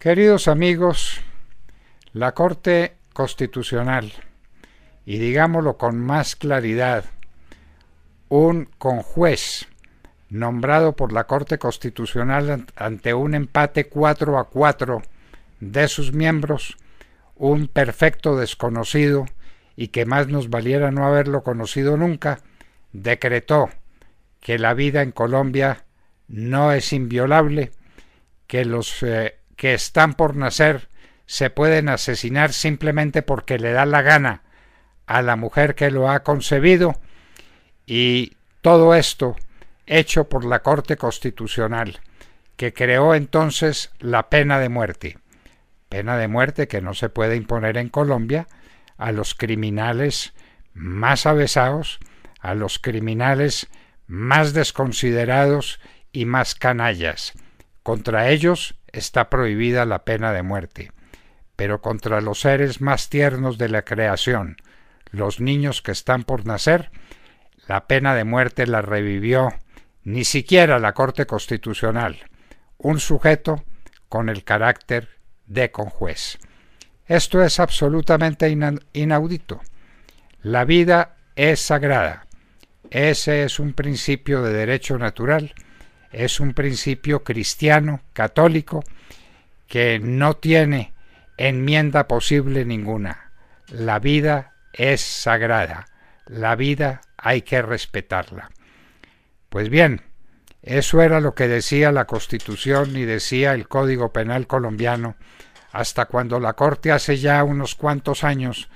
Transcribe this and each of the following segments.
Queridos amigos, la Corte Constitucional, y digámoslo con más claridad, un conjuez nombrado por la Corte Constitucional ante un empate 4 a 4 de sus miembros, un perfecto desconocido y que más nos valiera no haberlo conocido nunca, decretó que la vida en Colombia no es inviolable, que los eh, que están por nacer se pueden asesinar simplemente porque le da la gana a la mujer que lo ha concebido y todo esto hecho por la Corte Constitucional, que creó entonces la pena de muerte, pena de muerte que no se puede imponer en Colombia a los criminales más avesados, a los criminales más desconsiderados y más canallas. Contra ellos está prohibida la pena de muerte, pero contra los seres más tiernos de la creación, los niños que están por nacer, la pena de muerte la revivió ni siquiera la Corte Constitucional, un sujeto con el carácter de conjuez. Esto es absolutamente inaudito. La vida es sagrada. Ese es un principio de derecho natural es un principio cristiano, católico, que no tiene enmienda posible ninguna. La vida es sagrada, la vida hay que respetarla. Pues bien, eso era lo que decía la Constitución y decía el Código Penal colombiano, hasta cuando la Corte hace ya unos cuantos años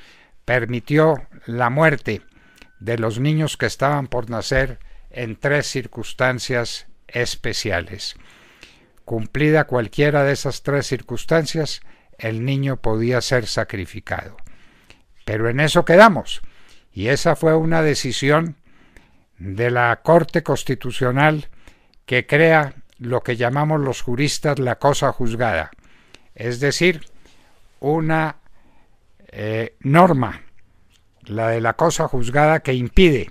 permitió la muerte de los niños que estaban por nacer en tres circunstancias especiales. Cumplida cualquiera de esas tres circunstancias, el niño podía ser sacrificado. Pero en eso quedamos, y esa fue una decisión de la Corte Constitucional que crea lo que llamamos los juristas la cosa juzgada, es decir, una eh, norma, la de la cosa juzgada, que impide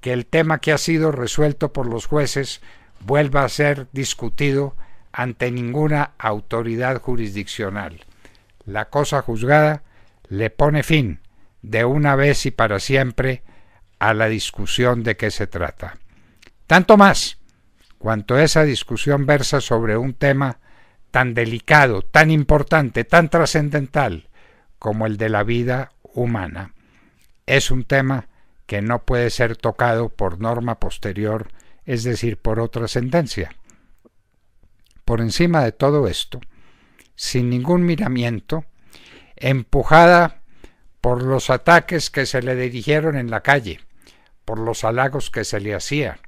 que el tema que ha sido resuelto por los jueces vuelva a ser discutido ante ninguna autoridad jurisdiccional. La cosa juzgada le pone fin, de una vez y para siempre, a la discusión de qué se trata. Tanto más cuanto esa discusión versa sobre un tema tan delicado, tan importante, tan trascendental como el de la vida humana. Es un tema que no puede ser tocado por norma posterior es decir, por otra sentencia. Por encima de todo esto, sin ningún miramiento, empujada por los ataques que se le dirigieron en la calle, por los halagos que se le hacía,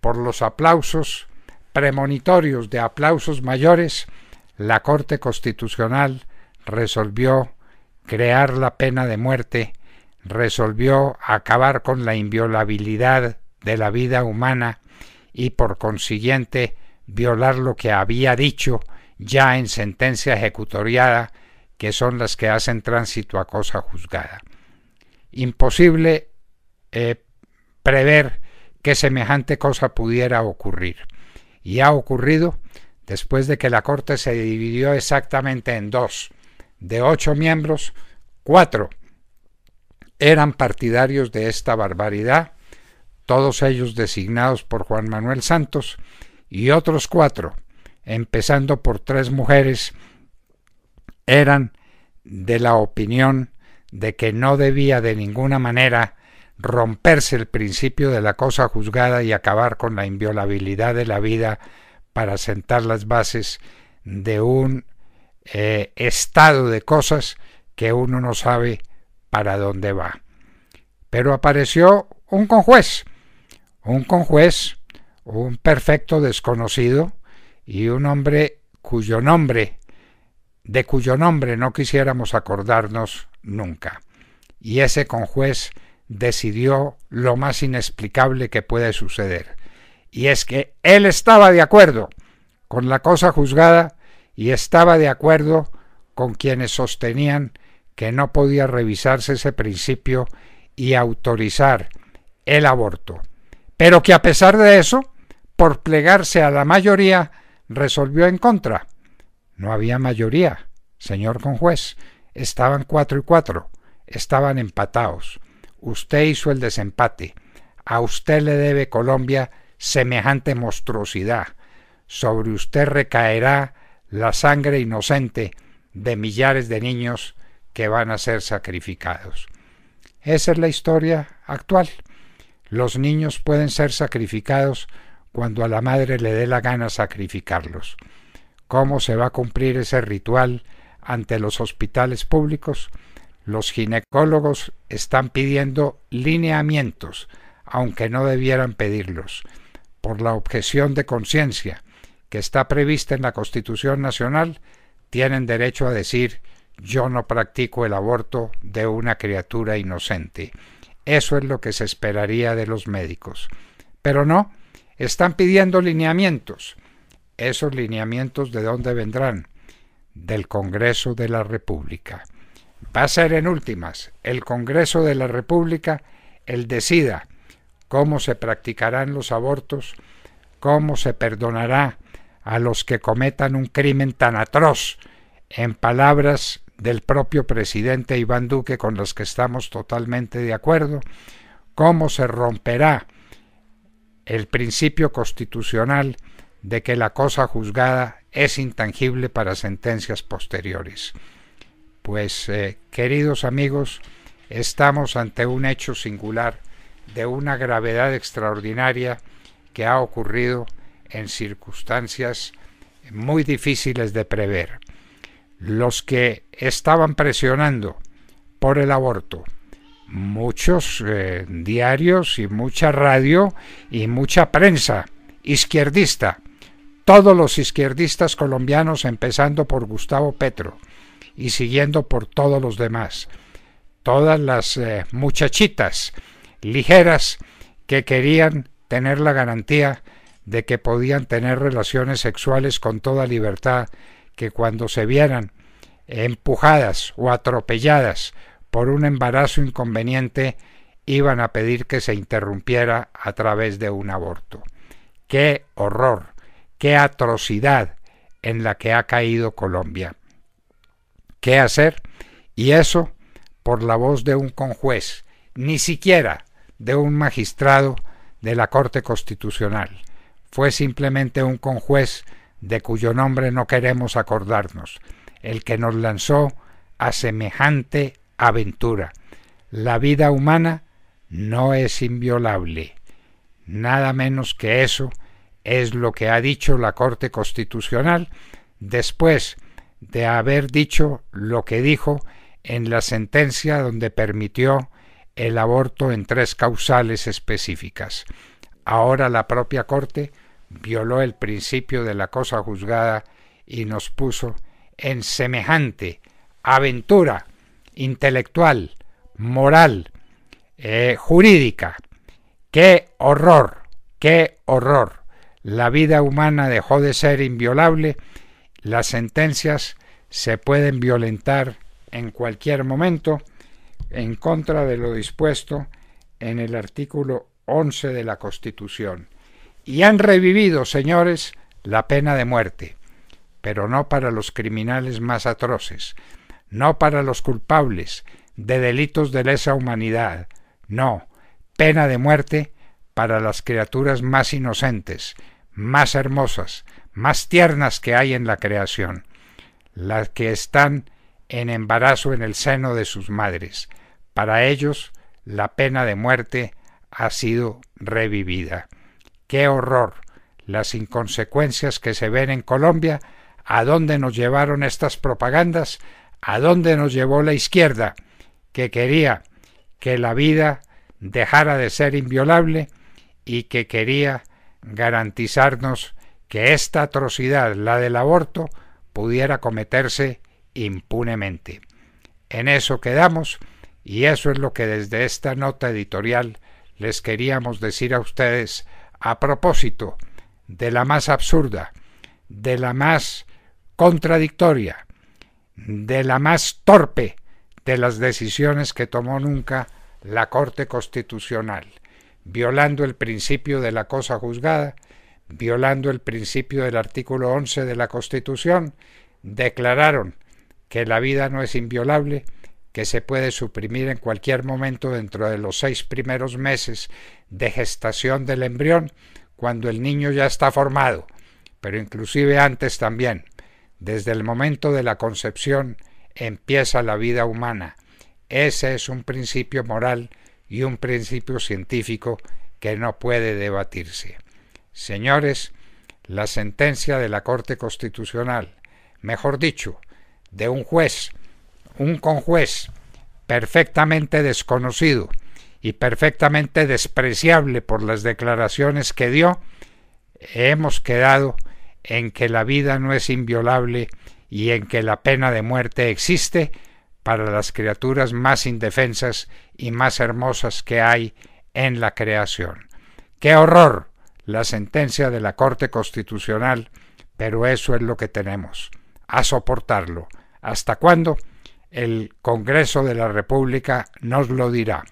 por los aplausos premonitorios de aplausos mayores, la Corte Constitucional resolvió crear la pena de muerte, resolvió acabar con la inviolabilidad de la vida humana y por consiguiente violar lo que había dicho ya en sentencia ejecutoriada, que son las que hacen tránsito a cosa juzgada. Imposible eh, prever que semejante cosa pudiera ocurrir. Y ha ocurrido después de que la Corte se dividió exactamente en dos. De ocho miembros, cuatro eran partidarios de esta barbaridad todos ellos designados por Juan Manuel Santos, y otros cuatro, empezando por tres mujeres, eran de la opinión de que no debía de ninguna manera romperse el principio de la cosa juzgada y acabar con la inviolabilidad de la vida para sentar las bases de un eh, estado de cosas que uno no sabe para dónde va. Pero apareció un conjuez, un conjuez, un perfecto desconocido y un hombre cuyo nombre, de cuyo nombre no quisiéramos acordarnos nunca. Y ese conjuez decidió lo más inexplicable que puede suceder. Y es que él estaba de acuerdo con la cosa juzgada y estaba de acuerdo con quienes sostenían que no podía revisarse ese principio y autorizar el aborto pero que a pesar de eso, por plegarse a la mayoría, resolvió en contra. No había mayoría, señor conjuez. Estaban cuatro y cuatro. Estaban empatados. Usted hizo el desempate. A usted le debe Colombia semejante monstruosidad. Sobre usted recaerá la sangre inocente de millares de niños que van a ser sacrificados. Esa es la historia actual. Los niños pueden ser sacrificados cuando a la madre le dé la gana sacrificarlos. ¿Cómo se va a cumplir ese ritual ante los hospitales públicos? Los ginecólogos están pidiendo lineamientos, aunque no debieran pedirlos, por la objeción de conciencia que está prevista en la Constitución Nacional, tienen derecho a decir yo no practico el aborto de una criatura inocente. Eso es lo que se esperaría de los médicos. Pero no, están pidiendo lineamientos. ¿Esos lineamientos de dónde vendrán? Del Congreso de la República. Va a ser en últimas el Congreso de la República el decida cómo se practicarán los abortos, cómo se perdonará a los que cometan un crimen tan atroz, en palabras del propio presidente Iván Duque con los que estamos totalmente de acuerdo, cómo se romperá el principio constitucional de que la cosa juzgada es intangible para sentencias posteriores. Pues, eh, queridos amigos, estamos ante un hecho singular de una gravedad extraordinaria que ha ocurrido en circunstancias muy difíciles de prever los que estaban presionando por el aborto. Muchos eh, diarios y mucha radio y mucha prensa izquierdista. Todos los izquierdistas colombianos, empezando por Gustavo Petro y siguiendo por todos los demás. Todas las eh, muchachitas ligeras que querían tener la garantía de que podían tener relaciones sexuales con toda libertad que cuando se vieran empujadas o atropelladas por un embarazo inconveniente, iban a pedir que se interrumpiera a través de un aborto. ¡Qué horror! ¡Qué atrocidad en la que ha caído Colombia! ¿Qué hacer? Y eso por la voz de un conjuez, ni siquiera de un magistrado de la Corte Constitucional. Fue simplemente un conjuez de cuyo nombre no queremos acordarnos, el que nos lanzó a semejante aventura. La vida humana no es inviolable. Nada menos que eso es lo que ha dicho la Corte Constitucional después de haber dicho lo que dijo en la sentencia donde permitió el aborto en tres causales específicas. Ahora la propia Corte violó el principio de la cosa juzgada y nos puso en semejante aventura intelectual, moral, eh, jurídica. ¡Qué horror! ¡Qué horror! La vida humana dejó de ser inviolable, las sentencias se pueden violentar en cualquier momento en contra de lo dispuesto en el artículo 11 de la Constitución. Y han revivido, señores, la pena de muerte, pero no para los criminales más atroces, no para los culpables de delitos de lesa humanidad, no, pena de muerte para las criaturas más inocentes, más hermosas, más tiernas que hay en la creación, las que están en embarazo en el seno de sus madres. Para ellos, la pena de muerte ha sido revivida. Qué horror. Las inconsecuencias que se ven en Colombia, a dónde nos llevaron estas propagandas, a dónde nos llevó la izquierda, que quería que la vida dejara de ser inviolable y que quería garantizarnos que esta atrocidad, la del aborto, pudiera cometerse impunemente. En eso quedamos y eso es lo que desde esta nota editorial les queríamos decir a ustedes a propósito de la más absurda, de la más contradictoria, de la más torpe de las decisiones que tomó nunca la Corte Constitucional, violando el principio de la cosa juzgada, violando el principio del artículo 11 de la Constitución, declararon que la vida no es inviolable que se puede suprimir en cualquier momento dentro de los seis primeros meses de gestación del embrión cuando el niño ya está formado, pero inclusive antes también. Desde el momento de la concepción empieza la vida humana. Ese es un principio moral y un principio científico que no puede debatirse. Señores, la sentencia de la Corte Constitucional, mejor dicho, de un juez un conjuez perfectamente desconocido y perfectamente despreciable por las declaraciones que dio, hemos quedado en que la vida no es inviolable y en que la pena de muerte existe para las criaturas más indefensas y más hermosas que hay en la creación. ¡Qué horror! La sentencia de la Corte Constitucional, pero eso es lo que tenemos, a soportarlo. ¿Hasta cuándo? el Congreso de la República nos lo dirá.